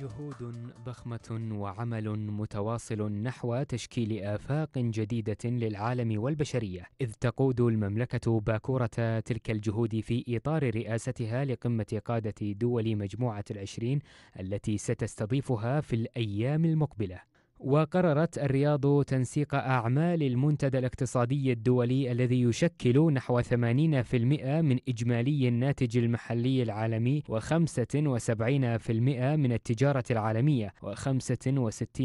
جهود ضخمة وعمل متواصل نحو تشكيل آفاق جديدة للعالم والبشرية، إذ تقود المملكة باكورة تلك الجهود في إطار رئاستها لقمة قادة دول مجموعة العشرين التي ستستضيفها في الأيام المقبلة. وقررت الرياض تنسيق أعمال المنتدى الاقتصادي الدولي الذي يشكل نحو 80% من إجمالي الناتج المحلي العالمي و75% من التجارة العالمية و65%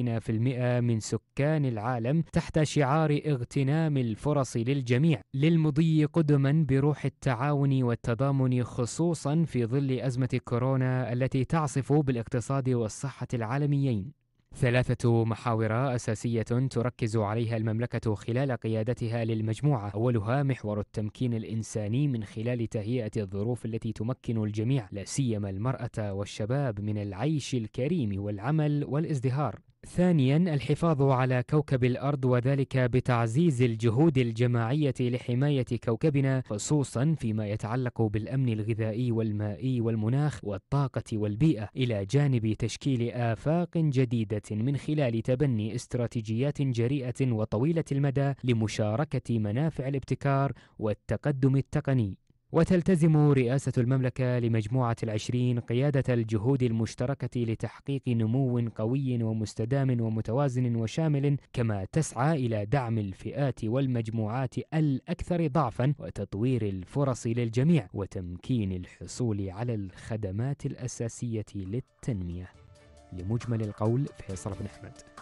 من سكان العالم تحت شعار اغتنام الفرص للجميع للمضي قدما بروح التعاون والتضامن خصوصا في ظل أزمة كورونا التي تعصف بالاقتصاد والصحة العالميين ثلاثة محاور أساسية تركز عليها المملكة خلال قيادتها للمجموعة، أولها محور التمكين الإنساني من خلال تهيئة الظروف التي تمكن الجميع، لا سيما المرأة والشباب من العيش الكريم والعمل والازدهار. ثانيا الحفاظ على كوكب الارض وذلك بتعزيز الجهود الجماعيه لحمايه كوكبنا خصوصا فيما يتعلق بالامن الغذائي والمائي والمناخ والطاقه والبيئه الى جانب تشكيل افاق جديده من خلال تبني استراتيجيات جريئه وطويله المدى لمشاركه منافع الابتكار والتقدم التقني وتلتزم رئاسة المملكة لمجموعة العشرين قيادة الجهود المشتركة لتحقيق نمو قوي ومستدام ومتوازن وشامل كما تسعى إلى دعم الفئات والمجموعات الأكثر ضعفا وتطوير الفرص للجميع وتمكين الحصول على الخدمات الأساسية للتنمية لمجمل القول فيصل بن أحمد